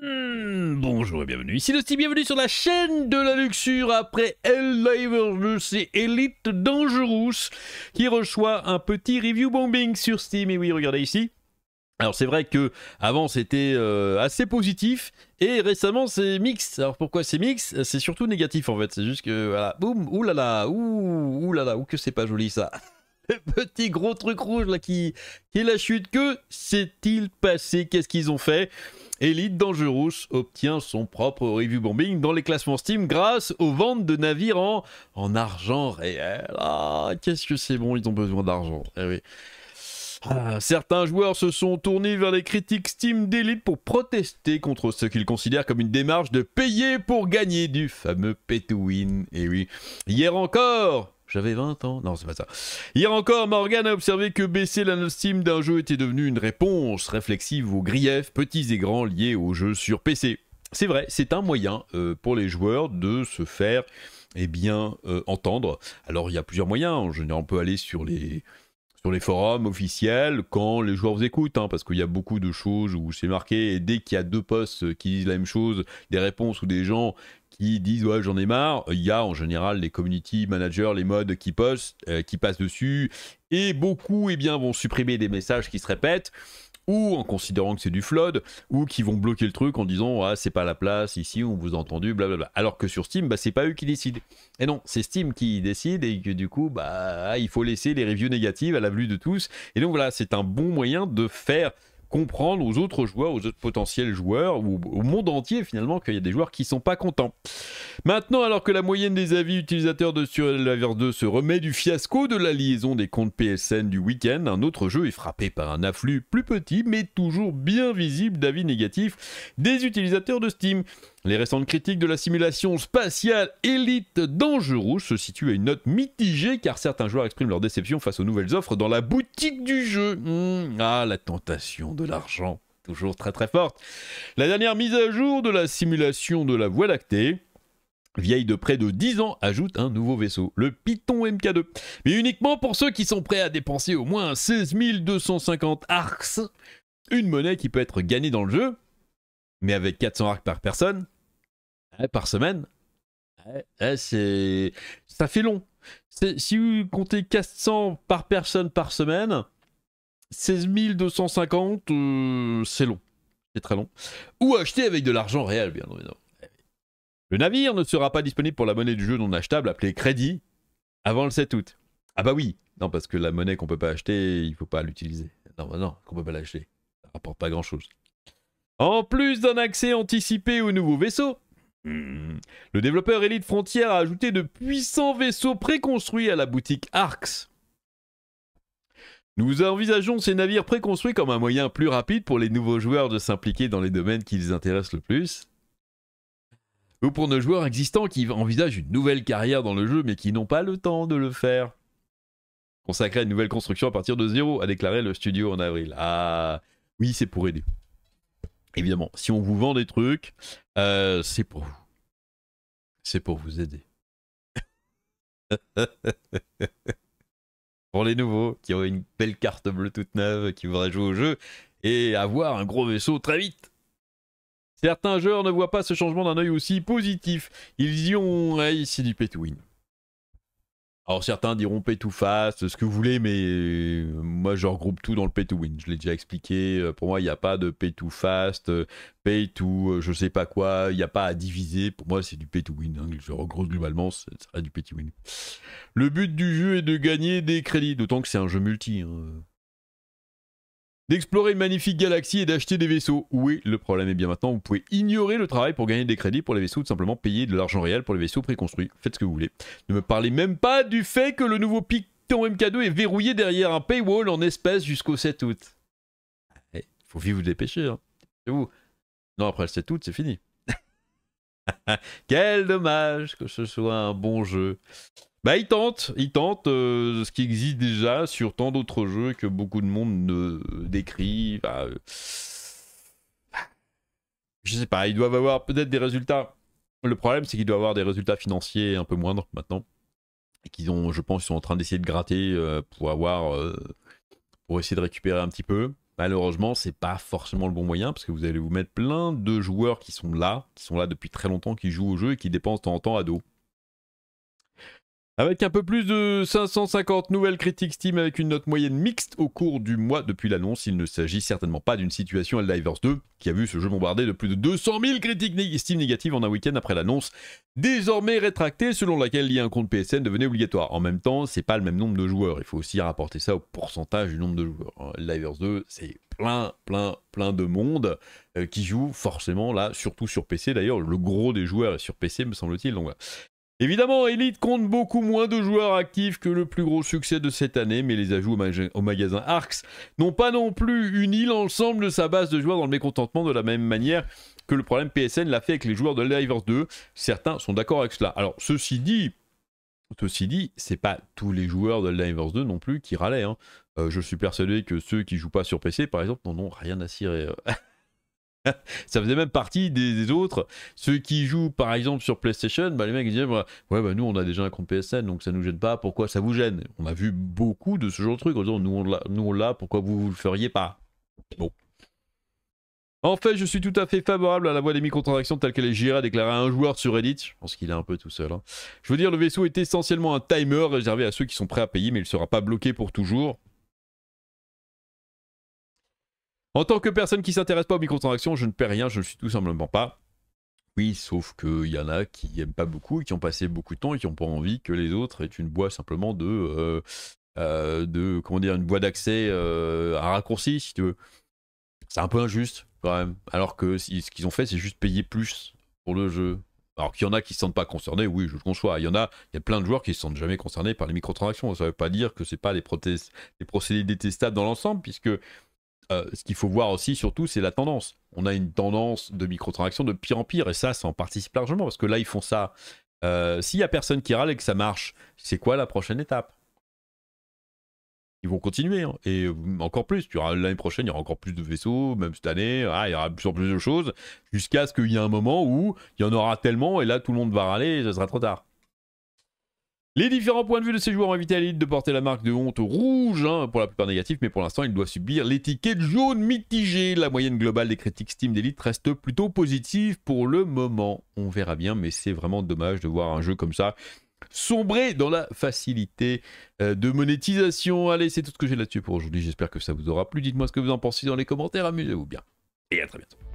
Hmm, bonjour et bienvenue, ici le Steam, bienvenue sur la chaîne de la luxure après de c'est Elite Dangerous qui reçoit un petit review bombing sur Steam. Et oui, regardez ici. Alors c'est vrai que avant c'était euh, assez positif et récemment c'est mixte. Alors pourquoi c'est mix C'est surtout négatif en fait. C'est juste que voilà, boum, oulala, oulala, ou que c'est pas joli ça. petit gros truc rouge là qui, qui est la chute. Que s'est-il passé Qu'est-ce qu'ils ont fait Elite Dangerous obtient son propre review bombing dans les classements Steam grâce aux ventes de navires en, en argent réel. Ah, qu'est-ce que c'est bon, ils ont besoin d'argent. Eh oui. Ah, certains joueurs se sont tournés vers les critiques Steam d'Elite pour protester contre ce qu'ils considèrent comme une démarche de payer pour gagner du fameux pay to win. Et eh oui, hier encore, j'avais 20 ans. Non, c'est pas ça. Hier encore, Morgan a observé que baisser la d'un jeu était devenu une réponse réflexive aux griefs, petits et grands, liés aux jeux sur PC. C'est vrai, c'est un moyen euh, pour les joueurs de se faire eh bien, euh, entendre. Alors, il y a plusieurs moyens. En général, on peut aller sur les sur les forums officiels quand les joueurs vous écoutent, hein, parce qu'il y a beaucoup de choses où c'est marqué, et dès qu'il y a deux posts qui disent la même chose, des réponses ou des gens qui disent ouais j'en ai marre, il y a en général les community managers, les mods qui postent, euh, qui passent dessus, et beaucoup eh bien, vont supprimer des messages qui se répètent ou en considérant que c'est du flood, ou qui vont bloquer le truc en disant ah c'est pas la place ici, on vous a entendu, blablabla. Alors que sur Steam, bah, c'est pas eux qui décident. Et non, c'est Steam qui décide et que du coup bah il faut laisser les reviews négatives à la vue de tous. Et donc voilà, c'est un bon moyen de faire comprendre aux autres joueurs, aux autres potentiels joueurs, ou au monde entier finalement, qu'il y a des joueurs qui sont pas contents. Maintenant, alors que la moyenne des avis utilisateurs de sur 2 se remet du fiasco de la liaison des comptes PSN du week-end, un autre jeu est frappé par un afflux plus petit, mais toujours bien visible d'avis négatifs des utilisateurs de Steam. Les récentes critiques de la simulation spatiale élite Dangerous se situent à une note mitigée car certains joueurs expriment leur déception face aux nouvelles offres dans la boutique du jeu. Hmm, ah, la tentation de l'argent. Toujours très très forte. La dernière mise à jour de la simulation de la Voie lactée vieille de près de 10 ans, ajoute un nouveau vaisseau, le Python MK2. Mais uniquement pour ceux qui sont prêts à dépenser au moins 16 250 arcs, une monnaie qui peut être gagnée dans le jeu, mais avec 400 arcs par personne, par semaine, c'est ça fait long. Si vous comptez 400 par personne par semaine, 16 250, euh, c'est long. C'est très long. Ou acheter avec de l'argent réel, bien évidemment. Le navire ne sera pas disponible pour la monnaie du jeu non achetable appelée crédit avant le 7 août. Ah bah oui, non parce que la monnaie qu'on peut pas acheter, il faut pas l'utiliser. Non, bah non, qu'on peut pas l'acheter. Ça rapporte pas grand-chose. En plus d'un accès anticipé aux nouveaux vaisseaux, hmm, le développeur Elite Frontier a ajouté de puissants vaisseaux préconstruits à la boutique Arx. Nous envisageons ces navires préconstruits comme un moyen plus rapide pour les nouveaux joueurs de s'impliquer dans les domaines qui les intéressent le plus. Ou pour nos joueurs existants qui envisagent une nouvelle carrière dans le jeu mais qui n'ont pas le temps de le faire. Consacrer à une nouvelle construction à partir de zéro, a déclaré le studio en avril. Ah oui, c'est pour aider. Évidemment, si on vous vend des trucs, euh, c'est pour vous. C'est pour vous aider. pour les nouveaux qui auraient une belle carte bleue toute neuve, qui voudraient jouer au jeu et avoir un gros vaisseau très vite. Certains joueurs ne voient pas ce changement d'un œil aussi positif. Ils y ont ici du pétouine. Alors certains diront pay to fast, ce que vous voulez, mais euh, moi je regroupe tout dans le pay to win. Je l'ai déjà expliqué. Euh, pour moi, il n'y a pas de pay to fast, euh, pay to je sais pas quoi. Il n'y a pas à diviser. Pour moi, c'est du pay to win. Hein, je regroupe globalement, ça du pay to win. Le but du jeu est de gagner des crédits, d'autant que c'est un jeu multi. Hein d'explorer une magnifique galaxie et d'acheter des vaisseaux. Oui, le problème est eh bien maintenant, vous pouvez ignorer le travail pour gagner des crédits pour les vaisseaux, ou tout simplement payer de l'argent réel pour les vaisseaux préconstruits. Faites ce que vous voulez. Ne me parlez même pas du fait que le nouveau Picton MK2 est verrouillé derrière un paywall en espèces jusqu'au 7 août. Il eh, faut vite vous dépêcher, hein. vous. Non, après le 7 août, c'est fini. Quel dommage que ce soit un bon jeu. Bah, ils tentent, ils tentent euh, ce qui existe déjà sur tant d'autres jeux que beaucoup de monde ne décrit. Bah, euh, Je sais pas, ils doivent avoir peut-être des résultats. Le problème, c'est qu'ils doivent avoir des résultats financiers un peu moindres maintenant. Et qu'ils ont, je pense, ils sont en train d'essayer de gratter euh, pour avoir. pour essayer de récupérer un petit peu. Malheureusement, c'est pas forcément le bon moyen parce que vous allez vous mettre plein de joueurs qui sont là, qui sont là depuis très longtemps, qui jouent au jeu et qui dépensent de temps en temps à dos. Avec un peu plus de 550 nouvelles critiques Steam avec une note moyenne mixte au cours du mois depuis l'annonce, il ne s'agit certainement pas d'une situation Helldivers 2 qui a vu ce jeu bombardé de plus de 200 000 critiques Steam négatives en un week-end après l'annonce, désormais rétractée selon laquelle lier un compte PSN devenait obligatoire. En même temps, c'est pas le même nombre de joueurs, il faut aussi rapporter ça au pourcentage du nombre de joueurs. Helldivers hein. 2, c'est plein, plein, plein de monde euh, qui joue forcément là, surtout sur PC d'ailleurs, le gros des joueurs est sur PC me semble-t-il. Donc Évidemment, Elite compte beaucoup moins de joueurs actifs que le plus gros succès de cette année, mais les ajouts au, magasin Arx n'ont pas non plus uni l'ensemble de sa base de joueurs dans le mécontentement de la même manière que le problème PSN l'a fait avec les joueurs de Divers 2. Certains sont d'accord avec cela. Alors, ceci dit, ceci dit, c'est pas tous les joueurs de Divers 2 non plus qui râlaient. Hein. Euh, je suis persuadé que ceux qui jouent pas sur PC, par exemple, n'en ont rien à cirer. Euh. ça faisait même partie des, autres. Ceux qui jouent par exemple sur PlayStation, bah, les mecs ils disaient Ouais, bah, nous on a déjà un compte PSN donc ça nous gêne pas, pourquoi ça vous gêne On a vu beaucoup de ce genre de trucs en disant Nous on l'a, pourquoi vous, vous le feriez pas Bon. En fait, je suis tout à fait favorable à la voie des microtransactions telle qu'elle est gérée, déclarer déclaré un joueur sur Reddit. Je pense qu'il est un peu tout seul. Hein. Je veux dire, le vaisseau est essentiellement un timer réservé à ceux qui sont prêts à payer, mais il ne sera pas bloqué pour toujours. En tant que personne qui s'intéresse pas aux microtransactions, je ne paie rien, je ne suis tout simplement pas. Oui, sauf qu'il y en a qui n'aiment pas beaucoup, qui ont passé beaucoup de temps et qui n'ont pas envie que les autres aient une boîte simplement de, euh, euh, comment dire, une boîte d'accès euh, à raccourci, si tu veux. C'est un peu injuste quand même. Alors que ce qu'ils ont fait, c'est juste payer plus pour le jeu. Alors qu'il y en a qui ne se sentent pas concernés, oui, je le conçois. Il y en a, il y a plein de joueurs qui ne se sentent jamais concernés par les microtransactions. Ça ne veut pas dire que ce pas des procédés détestables dans l'ensemble, puisque euh, ce qu'il faut voir aussi, surtout, c'est la tendance. On a une tendance de microtransactions de pire en pire, et ça, ça en participe largement, parce que là, ils font ça. Euh, s'il n'y a personne qui râle et que ça marche, c'est quoi la prochaine étape Ils vont continuer, hein, et encore plus. L'année prochaine, il y aura encore plus de vaisseaux, même cette année, ah, il y aura plus plus de choses, jusqu'à ce qu'il y ait un moment où il y en aura tellement, et là, tout le monde va râler, et ce sera trop tard. Les différents points de vue de ces joueurs ont évité à l'élite de porter la marque de honte rouge, hein, pour la plupart négatif, mais pour l'instant, il doit subir l'étiquette jaune mitigée. La moyenne globale des critiques Steam d'élite reste plutôt positive pour le moment. On verra bien, mais c'est vraiment dommage de voir un jeu comme ça sombrer dans la facilité euh, de monétisation. Allez, c'est tout ce que j'ai là-dessus pour aujourd'hui. J'espère que ça vous aura plu. Dites-moi ce que vous en pensez dans les commentaires. Amusez-vous bien. Et à très bientôt.